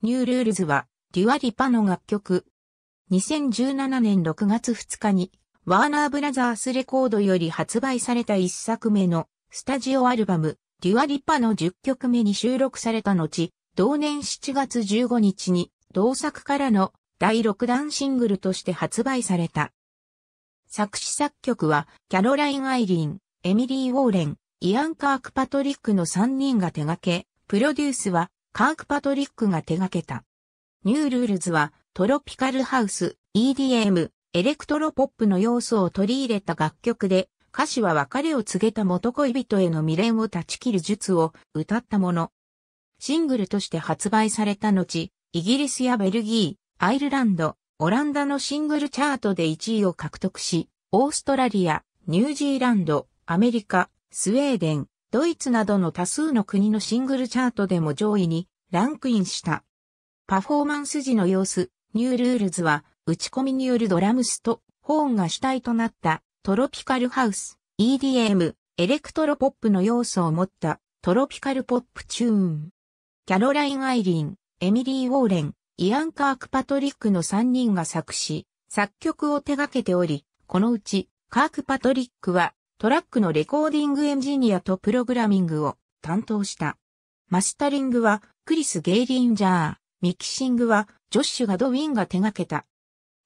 ニュールールズは、デュアリパの楽曲。2017年6月2日に、ワーナーブラザースレコードより発売された1作目の、スタジオアルバム、デュアリパの10曲目に収録された後、同年7月15日に、同作からの第6弾シングルとして発売された。作詞作曲は、キャロライン・アイリン、エミリー・ウォーレン、イアン・カーク・パトリックの3人が手掛け、プロデュースは、カーク・パトリックが手掛けた。ニュールールズはトロピカルハウス、EDM、エレクトロポップの要素を取り入れた楽曲で、歌詞は別れを告げた元恋人への未練を断ち切る術を歌ったもの。シングルとして発売された後、イギリスやベルギー、アイルランド、オランダのシングルチャートで1位を獲得し、オーストラリア、ニュージーランド、アメリカ、スウェーデン、ドイツなどの多数の国のシングルチャートでも上位にランクインした。パフォーマンス時の様子、ニュールールズは打ち込みによるドラムスとホーンが主体となったトロピカルハウス、EDM、エレクトロポップの要素を持ったトロピカルポップチューン。キャロライン・アイリン、エミリー・ウォーレン、イアン・カーク・パトリックの3人が作詞、作曲を手掛けており、このうちカーク・パトリックはトラックのレコーディングエンジニアとプログラミングを担当した。マスタリングはクリス・ゲイリンジャー、ミキシングはジョッシュ・ガドウィンが手掛けた。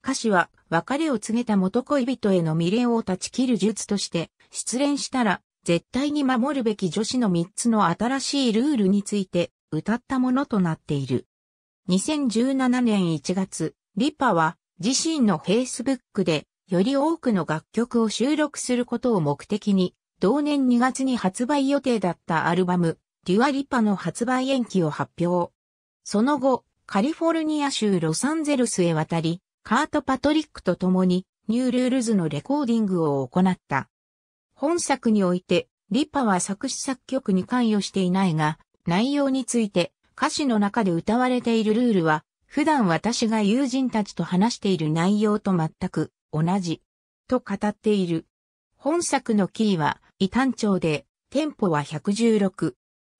歌詞は別れを告げた元恋人への未練を断ち切る術として、失恋したら絶対に守るべき女子の3つの新しいルールについて歌ったものとなっている。2017年1月、リパは自身の Facebook でより多くの楽曲を収録することを目的に、同年2月に発売予定だったアルバム、デュアリパの発売延期を発表。その後、カリフォルニア州ロサンゼルスへ渡り、カート・パトリックと共にニュールールズのレコーディングを行った。本作において、リッパは作詞作曲に関与していないが、内容について歌詞の中で歌われているルールは、普段私が友人たちと話している内容と全く同じ、と語っている。本作のキーは、異端調で、テンポは116。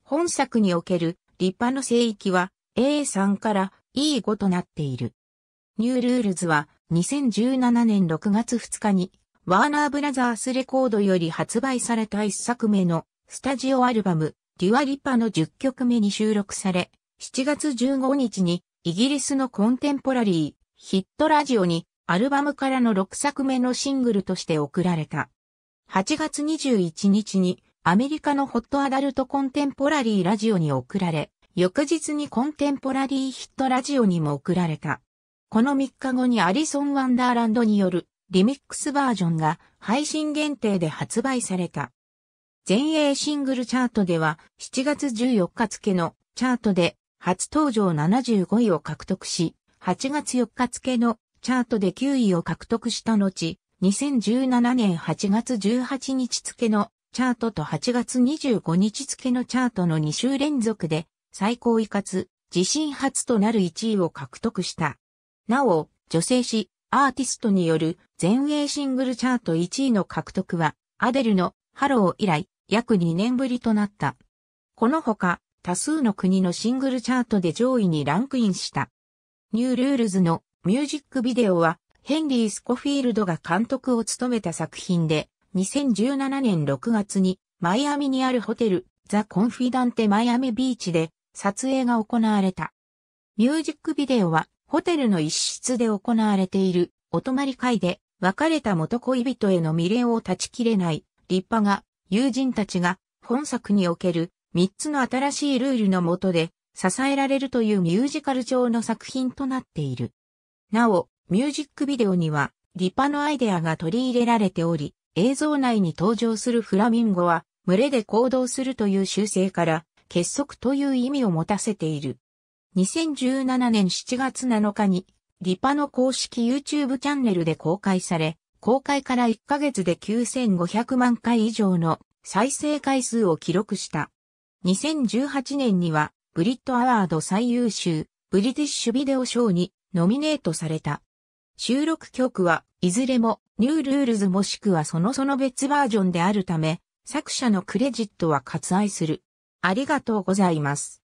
本作における立派の聖域は A3 から E5 となっている。ニュールールズは2017年6月2日にワーナーブラザースレコードより発売された一作目のスタジオアルバムデュアリッパの10曲目に収録され、7月15日にイギリスのコンテンポラリーヒットラジオにアルバムからの6作目のシングルとして送られた。8月21日にアメリカのホットアダルトコンテンポラリーラジオに送られ、翌日にコンテンポラリーヒットラジオにも送られた。この3日後にアリソン・ワンダーランドによるリミックスバージョンが配信限定で発売された。全英シングルチャートでは7月14日付のチャートで初登場75位を獲得し、8月4日付のチャートで9位を獲得した後、2017年8月18日付のチャートと8月25日付のチャートの2週連続で最高位かつ自身初となる1位を獲得した。なお、女性誌、アーティストによる全英シングルチャート1位の獲得は、アデルのハロー以来約2年ぶりとなった。このほか、多数の国のシングルチャートで上位にランクインした。ニュールールズのミュージックビデオは、ヘンリー・スコフィールドが監督を務めた作品で、2017年6月に、マイアミにあるホテル、ザ・コンフィダンテ・マイアミビーチで、撮影が行われた。ミュージックビデオは、ホテルの一室で行われている、お泊まり会で、別れた元恋人への未練を断ち切れない、立派が、友人たちが、本作における、三つの新しいルールの下で、支えられるというミュージカル上の作品となっている。なお、ミュージックビデオには、リパのアイデアが取り入れられており、映像内に登場するフラミンゴは、群れで行動するという習性から、結束という意味を持たせている。2017年7月7日に、リパの公式 YouTube チャンネルで公開され、公開から1ヶ月で9500万回以上の再生回数を記録した。2018年には、ブリッドアワード最優秀、ブリティッシュビデオ賞にノミネートされた。収録曲はいずれもニュールールズもしくはそのその別バージョンであるため、作者のクレジットは割愛する。ありがとうございます。